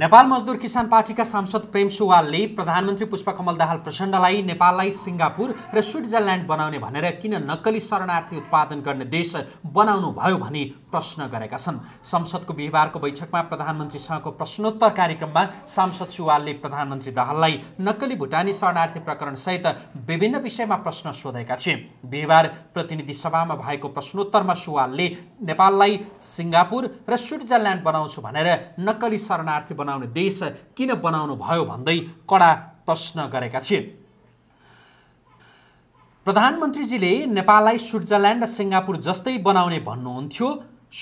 नेपाल मजदुर किसान पार्टीका सांसद प्रेम सुवालले प्रधानमन्त्री पुष्पकमल दाहाल प्रचण्डलाई नेपाललाई सिङ्गापुर र स्विजरल्यान्ड बनाउने भनेर किन नक्कली शरणार्थी उत्पादन गर्ने देश बनाउनु भयो भनी प्रश्न गरेका छन् संसदको बिहिबारको बैठकमा प्रधानमन्त्रीसँगको प्रश्नोत्तर कार्यक्रममा सांसद सुवालले प्रधानमन्त्री दाहाललाई नक्कली भुटानी शरणार्थी प्रकरणसहित विभिन्न विषयमा प्रश्न सोधेका थिए बिहिबार प्रतिनिधि सभामा भएको प्रश्नोत्तरमा सुवालले नेपाललाई सिङ्गापुर र स्विजरल्यान्ड बनाउँछु भनेर नक्कली शरणार्थी बनाउने देश किन बनाउनु भयो भन्दै कडा प्रश्न गरेका थिए प्रधानमन्त्रीजीले नेपाललाई स्विजरल्यान्ड र सिङ्गापुर जस्तै बनाउने भन्नुहुन्थ्यो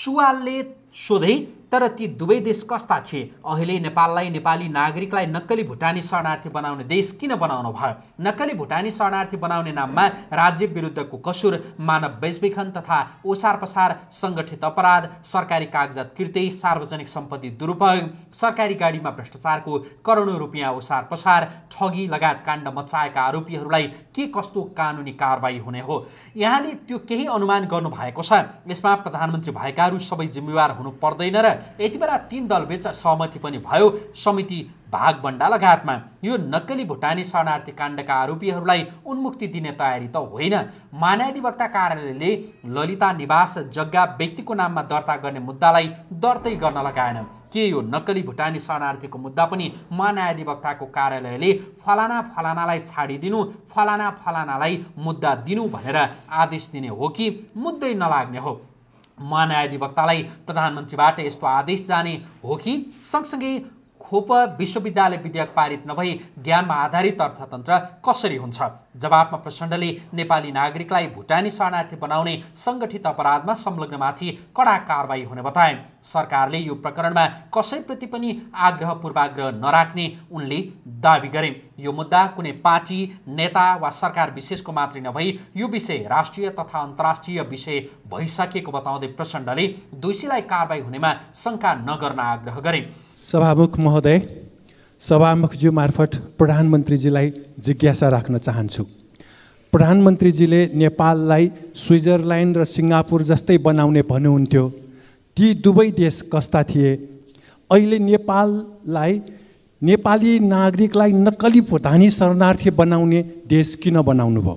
सुवालले सोधे तर ती दुवै देश कस्ता थिए अहिले नेपाललाई नेपाली नागरिकलाई नक्कली भुटानी शरणार्थी बनाउने देश किन बनाउनु भयो नक्कली भुटानी शरणार्थी बनाउने नाममा राज्य विरुद्धको कसुर मानव बेचबिखन तथा ओसार पसार सङ्गठित अपराध सरकारी कागजात कृत्य सार्वजनिक सम्पत्ति दुरुपयोग सरकारी गाडीमा भ्रष्टाचारको करोडौँ रुपियाँ ओसार पसार ठगी लगायत काण्ड मचाएका आरोपीहरूलाई के कस्तो कानुनी कारवाही हुने हो यहाँले त्यो केही अनुमान गर्नुभएको छ यसमा प्रधानमन्त्री भएकाहरू सबै जिम्मेवार हुनु पर्दैन र यति बेला तिन दलबीच सहमति पनि भयो समिति भागभन्डा लगायतमा यो नक्कली भुटानी शरणार्थी काण्डका आरोपीहरूलाई उन्मुक्ति दिने तयारी त होइन मान्याधिवक्ता कार्यालयले ललिता निवास जग्गा व्यक्तिको नाममा दर्ता गर्ने मुद्दालाई दर्तै गर्न लगाएन के यो नक्कली भुटानी शरणार्थीको मुद्दा पनि महान्यायाधिवक्ताको कार्यालयले फलाना फलानालाई छाडिदिनु फलाना फलानालाई मुद्दा दिनु भनेर आदेश दिने हो कि मुद्दै नलाग्ने हो महानाधिवक्तालाई प्रधानमन्त्रीबाट यस्तो आदेश जाने हो कि सँगसँगै खोप विश्वविद्यालय विधेयक पारित नभई ज्ञानमा आधारित अर्थतन्त्र कसरी हुन्छ जवाबमा प्रचण्डले नेपाली नागरिकलाई भुटानी शरणार्थी बनाउने सङ्गठित अपराधमा संलग्नमाथि कडा कारवाही हुने बताए सरकारले यो प्रकरणमा कसैप्रति पनि आग्रह पूर्वाग्रह नराख्ने उनले दावी गरे यो मुद्दा कुनै पार्टी नेता वा सरकार विशेषको मात्रै नभई यो विषय राष्ट्रिय तथा अन्तर्राष्ट्रिय विषय भइसकेको बताउँदै प्रचण्डले दोषीलाई कारवाही हुनेमा शङ्का नगर्न आग्रह गरे सभामुख महोदय सभामुखज्यू मार्फत प्रधानमन्त्रीजीलाई जिज्ञासा राख्न चाहन्छु प्रधानमन्त्रीजीले नेपाललाई स्विजरल्यान्ड र सिङ्गापुर जस्तै बनाउने भन्नुहुन्थ्यो ती दुवै देश कस्ता थिए अहिले नेपाललाई नेपाली नागरिकलाई नक्कली भुटानी शरणार्थी बनाउने देश किन बनाउनु भयो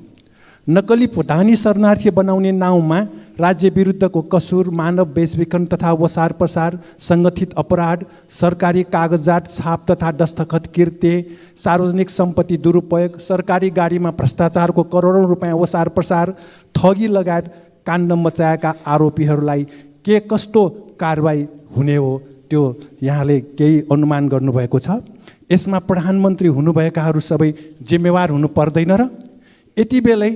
नक्कली भुटानी शरणार्थी बनाउने नाउँमा राज्य विरुद्धको कसुर मानव बेचबिखन तथा वसार प्रसार सङ्गठित अपराध सरकारी कागजात छाप तथा दस्तखत कृत्य सार्वजनिक सम्पत्ति दुरुपयोग सरकारी गाडीमा भ्रष्टाचारको करोडौँ रुपियाँ वसार प्रसार ठगी लगायत काण्ड मचाएका आरोपीहरूलाई के कस्तो कारवाही हुने हो त्यो यहाँले केही अनुमान गर्नुभएको छ यसमा प्रधानमन्त्री हुनुभएकाहरू सबै जिम्मेवार हुनु पर्दैन र यति बेलै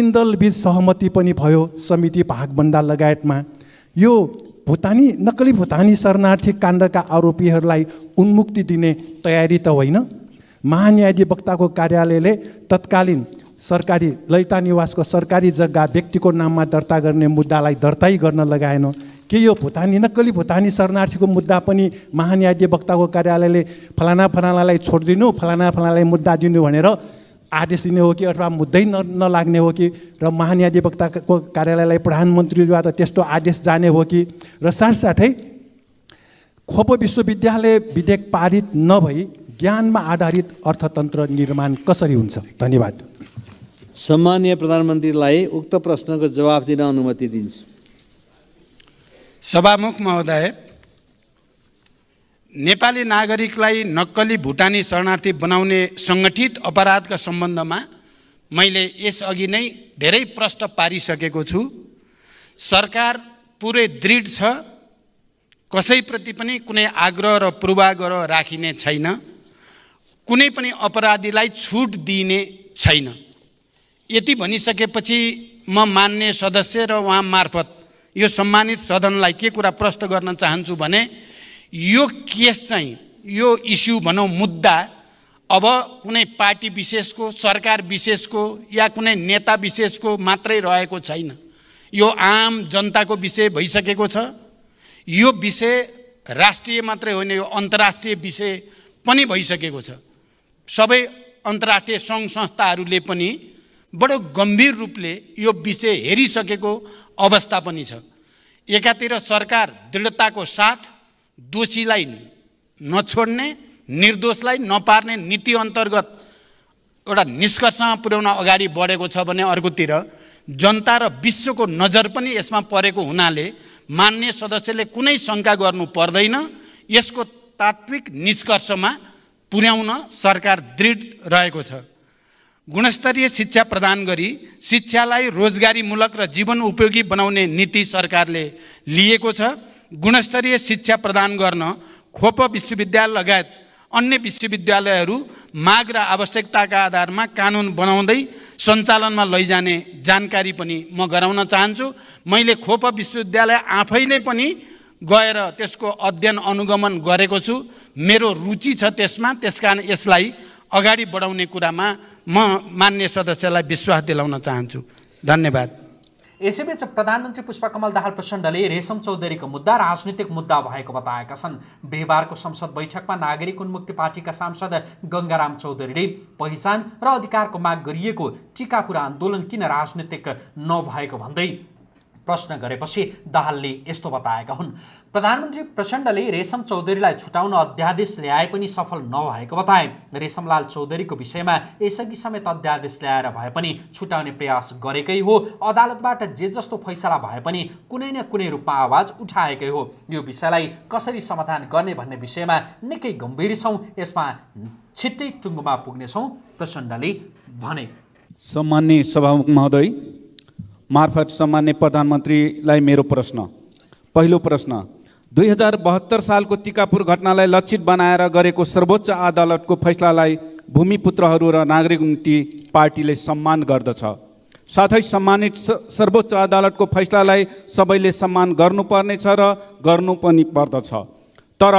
दल तिन बिच सहमति पनि भयो समिति भागभन्दा लगायतमा यो भुटानी नक्कली भुटानी शरणार्थी काण्डका आरोपीहरूलाई उन्मुक्ति दिने तयारी त होइन महान्यायाधिवक्ताको कार्यालयले तत्कालीन सरकारी लैता निवासको सरकारी जग्गा व्यक्तिको नाममा दर्ता गर्ने मुद्दालाई दर्ताई गर्न लगाएन के यो भुटानी नक्कली भुटानी शरणार्थीको मुद्दा पनि महान्यायाधिवक्ताको कार्यालयले फलाना फलानालाई छोडिदिनु फलाना फलानालाई मुद्दा दिनु भनेर आदेश दिने हो कि अथवा मुद्दै न नलाग्ने हो कि र महान्याधिवक्ताको कार्यालयलाई प्रधानमन्त्रीद्वारा त्यस्तो आदेश जाने हो कि र साथसाथै खोप विश्वविद्यालय विधेयक पारित नभई ज्ञानमा आधारित अर्थतन्त्र निर्माण कसरी हुन्छ धन्यवाद सम्मान्य प्रधानमन्त्रीलाई उक्त प्रश्नको जवाफ दिन अनुमति दिन्छु सभामुख महोदय नेपाली नागरिकलाई नक्कली भुटानी शरणार्थी बनाउने सङ्गठित अपराधका सम्बन्धमा मैले यसअघि नै धेरै प्रश्न पारिसकेको छु सरकार पुरै दृढ छ कसैप्रति पनि कुनै आग्रह र पूर्वाग्रह राखिने छैन कुनै पनि अपराधीलाई छुट दिइने छैन यति भनिसकेपछि म मा मान्ने सदस्य र उहाँ मार्फत यो सम्मानित सदनलाई के कुरा प्रश्न गर्न चाहन्छु भने यो केस चाहिँ यो इस्यु भनौँ मुद्दा अब कुनै पार्टी विशेषको सरकार विशेषको या कुनै नेता विशेषको मात्रै रहेको छैन यो आम जनताको विषय भइसकेको छ यो विषय राष्ट्रिय मात्रै होइन यो अन्तर्राष्ट्रिय विषय पनि भइसकेको छ सबै अन्तर्राष्ट्रिय सङ्घ संस्थाहरूले पनि बडो गम्भीर रूपले यो विषय हेरिसकेको अवस्था पनि छ एकातिर सरकार दृढताको साथ दोषीलाई नछोड्ने निर्दोषलाई नपार्ने नीति अन्तर्गत एउटा निष्कर्षमा पुर्याउन अगाडि बढेको छ भने अर्कोतिर जनता र विश्वको नजर पनि यसमा परेको हुनाले मान्य सदस्यले कुनै शङ्का गर्नु पर्दैन यसको तात्विक निष्कर्षमा पुर्याउन सरकार दृढ रहेको छ गुणस्तरीय शिक्षा प्रदान गरी शिक्षालाई रोजगारीमूलक र जीवन उपयोगी बनाउने नीति सरकारले लिएको छ गुणस्तरीय शिक्षा प्रदान गर्न खोप विश्वविद्यालय लगायत अन्य विश्वविद्यालयहरू माग र आवश्यकताका आधारमा कानुन बनाउँदै सञ्चालनमा लैजाने जानकारी पनि म गराउन चाहन्छु मैले खोप विश्वविद्यालय आफैले पनि गएर त्यसको अध्ययन अनुगमन गरेको छु मेरो रुचि छ त्यसमा त्यसकारण यसलाई अगाडि बढाउने कुरामा म मान्य सदस्यलाई विश्वास दिलाउन चाहन्छु धन्यवाद यसैबीच प्रधानमन्त्री पुष्पकमल दाहाल प्रचण्डले रेशम चौधरीको मुद्दा राजनीतिक मुद्दा भएको बताएका छन् बिहिबारको संसद बैठकमा नागरिक उन्मुक्ति पार्टीका सांसद गङ्गाराम चौधरीले पहिचान र अधिकारको माग गरिएको टिकापुर आन्दोलन किन राजनीतिक नभएको भन्दै प्रश्न गरेपछि दाहालले यस्तो बताएका हुन् प्रधानमन्त्री प्रचण्डले रेशम चौधरीलाई छुटाउन अध्यादेश ल्याए पनि सफल नभएको बताए रेशमलाल चौधरीको विषयमा यसअघि समेत अध्यादेश ल्याएर भए पनि छुटाउने प्रयास गरेकै हो अदालतबाट जे जस्तो फैसला भए पनि कुनै न कुनै रूपमा आवाज उठाएकै हो यो विषयलाई कसरी समाधान गर्ने भन्ने विषयमा निकै गम्भीर छौँ यसमा छिट्टै टुङ्गोमा पुग्नेछौँ प्रचण्डले भने सम्मान्य सभामुख महोदय मार्फत सम्मान्य प्रधानमन्त्रीलाई मेरो प्रश्न पहिलो प्रश्न दुई हजार बहत्तर सालको टिकापुर घटनालाई लक्षित बनाएर गरेको सर्वोच्च अदालतको फैसलालाई भूमिपुत्रहरू र नागरिक उन्नति पार्टीले सम्मान गर्दछ साथै सम्मानित सर्वोच्च अदालतको फैसलालाई सबैले सम्मान गर्नुपर्नेछ र गर्नु पनि पर्दछ तर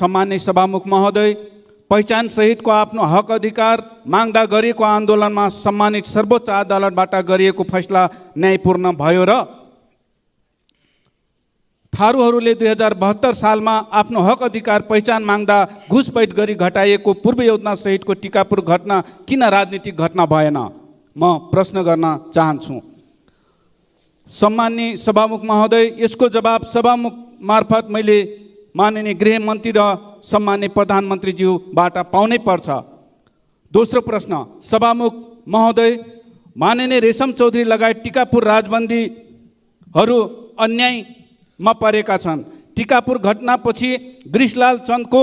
सम्मान्य सभामुख महोदय पहिचानसहितको आफ्नो हक अधिकार माग्दा गरिएको आन्दोलनमा सम्मानित सर्वोच्च अदालतबाट गरिएको फैसला न्यायपूर्ण भयो र थारूहरूले दुई हजार बहत्तर सालमा आफ्नो हक अधिकार पहिचान माग्दा घुसपैठ गरी घटाइएको पूर्व योजनासहितको टिकापुर घटना किन राजनीतिक घटना भएन म प्रश्न गर्न चाहन्छु सम्मान्य सभामुख महोदय यसको जवाब सभामुख मार्फत मैले माननीय गृहमन्त्री र सम्मान्य प्रधानमन्त्रीज्यूबाट पाउनै पर्छ दोस्रो प्रश्न सभामुख महोदय माननीय रेशम चौधरी लगायत टिकापुर राजबन्दीहरू अन्यायमा परेका छन् टिकापुर घटनापछि ग्रिसलाल चन्दको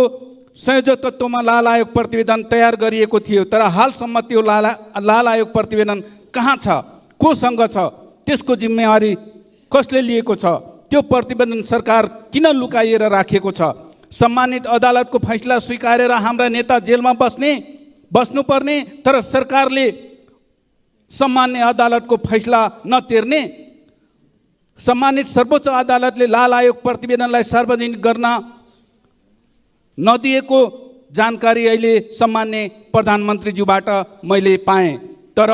संयोजक तत्त्वमा लाल आयोग प्रतिवेदन तयार गरिएको थियो तर हालसम्म त्यो लाला लाल आयोग प्रतिवेदन कहाँ छ कोसँग छ त्यसको जिम्मेवारी कसले लिएको छ त्यो प्रतिवेदन सरकार किन लुकाइएर राखेको छ सम्मानित अदालतको फैसला स्वीकारेर हाम्रा नेता जेलमा बस्ने बस्नुपर्ने तर सरकारले सम्मान्य अदालतको फैसला नतिर्ने सम्मानित सर्वोच्च अदालतले लाल आयोग प्रतिवेदनलाई सार्वजनिक गर्न नदिएको जानकारी अहिले सम्मान्य प्रधानमन्त्रीज्यूबाट मैले पाएँ तर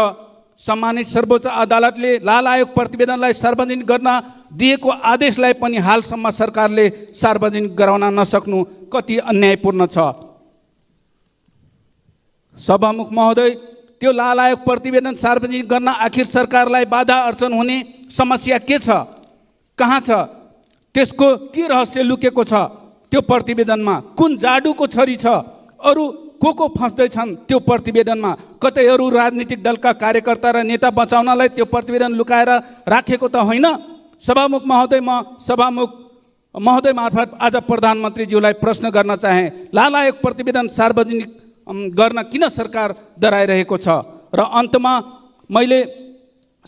सम्मानित सर्वोच्च अदालतले लाल आयोग प्रतिवेदनलाई सार्वजनिक गर्न दिएको आदेशलाई पनि हालसम्म सरकारले सार्वजनिक गराउन नसक्नु कति अन्यायपूर्ण छ सभामुख महोदय त्यो लाल आयोग प्रतिवेदन सार्वजनिक गर्न आखिर सरकारलाई बाधा अर्चन हुने समस्या के छ कहाँ छ त्यसको के रहस्य लुकेको छ त्यो प्रतिवेदनमा कुन जाडुको छरी छ अरू को को फस्दैछन् त्यो प्रतिवेदनमा कतै अरू राजनीतिक दलका कार्यकर्ता र नेता बचाउनलाई त्यो प्रतिवेदन लुकाएर राखेको त होइन सभामुख महोदय म सभामुख महोदय मार्फत आज प्रधानमन्त्रीज्यूलाई प्रश्न गर्न चाहे लालायक प्रतिवेदन सार्वजनिक गर्न किन सरकार डराइरहेको छ र अन्तमा मैले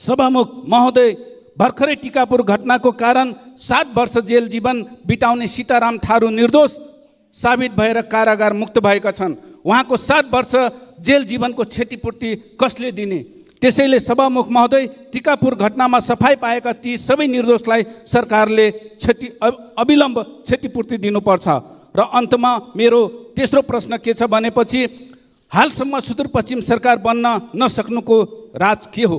सभामुख महोदय भर्खरै टिकापुर घटनाको कारण सात वर्ष जेल जीवन बिताउने सीताराम थारू निर्दोष साबित भएर कारागार मुक्त भएका छन् उहाँको सात वर्ष जेल जीवनको क्षतिपूर्ति कसले दिने त्यसैले सभामुख महोदय टिकापुर घटनामा सफाई पाएका ती सबै निर्दोषलाई सरकारले क्षति अविलम्ब क्षतिपूर्ति दिनुपर्छ र अन्तमा मेरो तेस्रो प्रश्न के छ भनेपछि हालसम्म सुदूरपश्चिम सरकार बन्न नसक्नुको राज के हो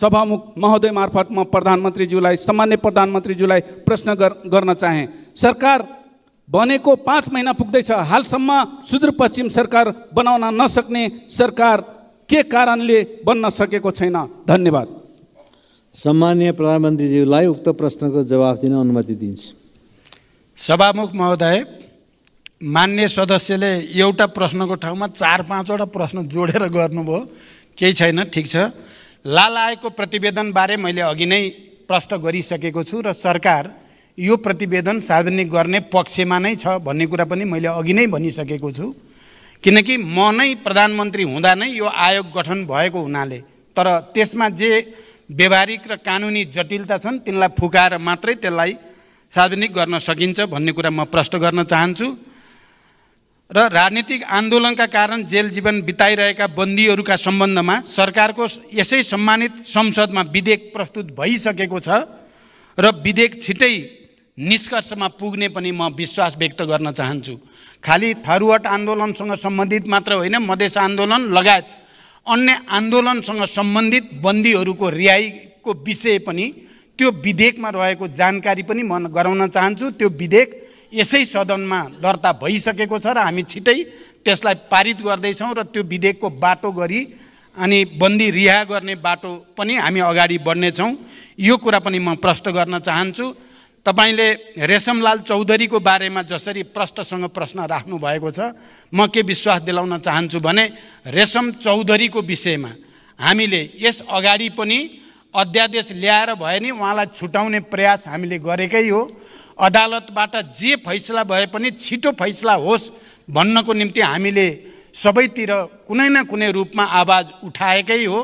सभामुख महोदय मार्फत म प्रधानमन्त्रीज्यूलाई सामान्य प्रधानमन्त्रीज्यूलाई प्रश्न गर्न चाहेँ सरकार बनेको पाँच महिना पुग्दैछ हालसम्म सुदूरपश्चिम सरकार बनाउन नसक्ने सरकार के कारणले बन्न सकेको छैन धन्यवाद सम्मान्य प्रधानमन्त्रीज्यूलाई उक्त प्रश्नको जवाब दिन अनुमति दिन्छु सभामुख महोदय मान्य सदस्यले एउटा प्रश्नको ठाउँमा चार पाँचवटा प्रश्न जोडेर गर्नुभयो केही छैन ठिक छ लाल आएको प्रतिवेदनबारे मैले अघि नै प्रश्न गरिसकेको छु र सरकार यो प्रतिवेदन सार्वजनिक गर्ने पक्षमा नै छ भन्ने कुरा पनि मैले अघि नै भनिसकेको छु किनकि म नै प्रधानमन्त्री हुँदा नै यो आयोग गठन भएको हुनाले तर त्यसमा जे व्यवहारिक र कानुनी जटिलता छन् तिनलाई फुकाएर मात्रै त्यसलाई सार्वजनिक गर्न सकिन्छ भन्ने कुरा म प्रश्न गर्न चाहन्छु र राजनीतिक आन्दोलनका कारण जेल जीवन बिताइरहेका बन्दीहरूका सम्बन्धमा सरकारको यसै सम्मानित संसदमा विधेयक प्रस्तुत भइसकेको छ र विधेयक छिटै निष्कर्षमा पुग्ने पनि म विश्वास व्यक्त गर्न चाहन्छु खालि थरुवाट आन्दोलनसँग सम्बन्धित मात्र होइन मधेस आन्दोलन लगायत अन्य आन्दोलनसँग सम्बन्धित बन्दीहरूको रिहाईको विषय पनि त्यो विधेयकमा रहेको जानकारी पनि म गराउन चाहन्छु त्यो विधेयक यसै सदनमा दर्ता भइसकेको छ र हामी छिटै त्यसलाई पारित गर्दैछौँ र त्यो विधेयकको बाटो गरी अनि बन्दी रिहा गर्ने बाटो पनि हामी अगाडि बढ्नेछौँ यो कुरा पनि म प्रष्ट गर्न चाहन्छु तपाईँले रेशमलाल चौधरीको बारेमा जसरी प्रष्टसँग प्रश्न राख्नु भएको छ म के विश्वास दिलाउन चाहन्छु भने रेशम चौधरीको विषयमा हामीले यस अगाडि पनि अध्यादेश ल्याएर भए नि उहाँलाई छुटाउने प्रयास हामीले गरेकै हो अदालतबाट जे फैसला भए पनि छिटो फैसला होस् भन्नको निम्ति हामीले सबैतिर कुनै न कुनै रूपमा आवाज उठाएकै हो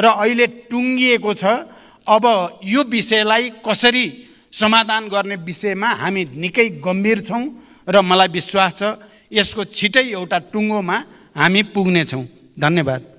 र अहिले टुङ्गिएको छ अब यो विषयलाई कसरी समाधान गर्ने विषयमा हामी निकै गम्भीर छौँ र मलाई विश्वास छ यसको छिटै एउटा टुङ्गोमा हामी पुग्नेछौँ धन्यवाद